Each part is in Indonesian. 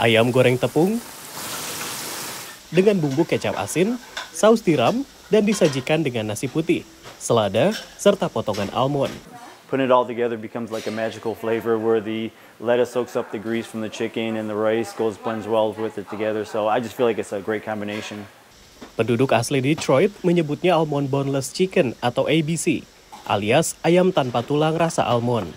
ayam goreng tepung dengan bumbu kecap asin, saus tiram, dan disajikan dengan nasi putih, selada, serta potongan almond. Putting it all together becomes like a magical flavor where the lettuce soaks up the grease from the chicken and the rice goes blends well with it together. So I just feel like it's a great combination. Penduduk asli Detroit menyebutnya almond boneless chicken atau ABC, alias ayam tanpa tulang rasa almond.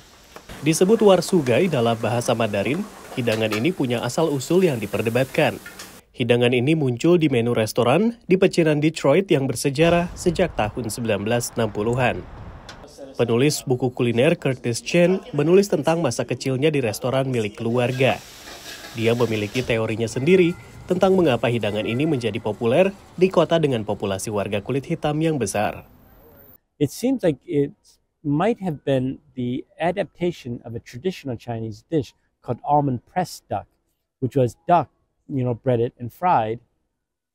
Disebut warsugai dalam bahasa Mandarin hidangan ini punya asal-usul yang diperdebatkan. Hidangan ini muncul di menu restoran di pecinan Detroit yang bersejarah sejak tahun 1960-an. Penulis buku kuliner Curtis Chen menulis tentang masa kecilnya di restoran milik keluarga. Dia memiliki teorinya sendiri tentang mengapa hidangan ini menjadi populer di kota dengan populasi warga kulit hitam yang besar. It seems like it might have been the adaptation of a traditional Chinese dish called almond pressed duck, which was duck, you know, breaded and fried,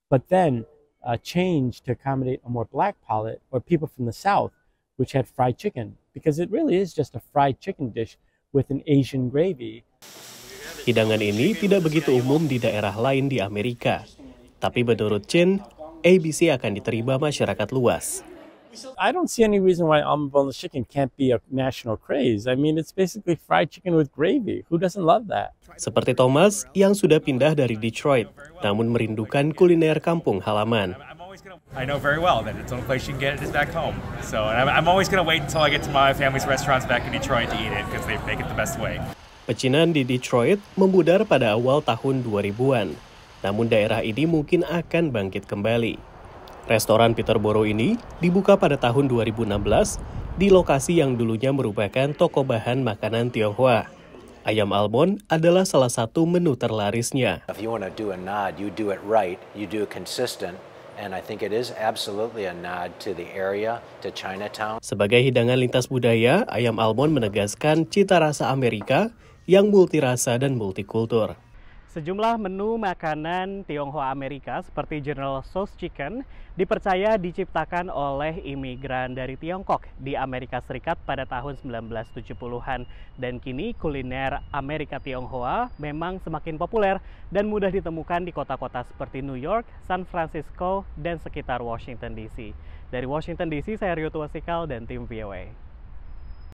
but then uh, changed to accommodate a more black palate or people from the South, which had fried chicken, because it really is just a fried chicken dish with an Asian gravy. Hidangan ini tidak begitu umum di daerah lain di Amerika, tapi menurut Chen, ABC akan diterima masyarakat luas. I don't see any reason why almond boneless chicken can't be a national craze. I mean, it's basically fried chicken with gravy. Who doesn't love that? Seperti Thomas yang sudah pindah dari Detroit, namun merindukan kuliner kampung halaman. I know very well that it's the only place you can get it is back home. So I'm, I'm always going to wait until I get to my family's restaurants back in Detroit to eat it because they make it the best way. Pecinan di Detroit membudar pada awal tahun 2000-an. Namun daerah ini mungkin akan bangkit kembali. Restoran Peterborough ini dibuka pada tahun 2016 di lokasi yang dulunya merupakan toko bahan makanan Tionghoa. Ayam almond adalah salah satu menu terlarisnya. Sebagai hidangan lintas budaya, ayam almond menegaskan cita rasa Amerika yang multirasa dan multikultur. Sejumlah menu makanan Tionghoa Amerika seperti General Sauce Chicken dipercaya diciptakan oleh imigran dari Tiongkok di Amerika Serikat pada tahun 1970-an dan kini kuliner Amerika Tionghoa memang semakin populer dan mudah ditemukan di kota-kota seperti New York, San Francisco, dan sekitar Washington DC. Dari Washington DC, saya Rio Tuasikal dan tim VOA.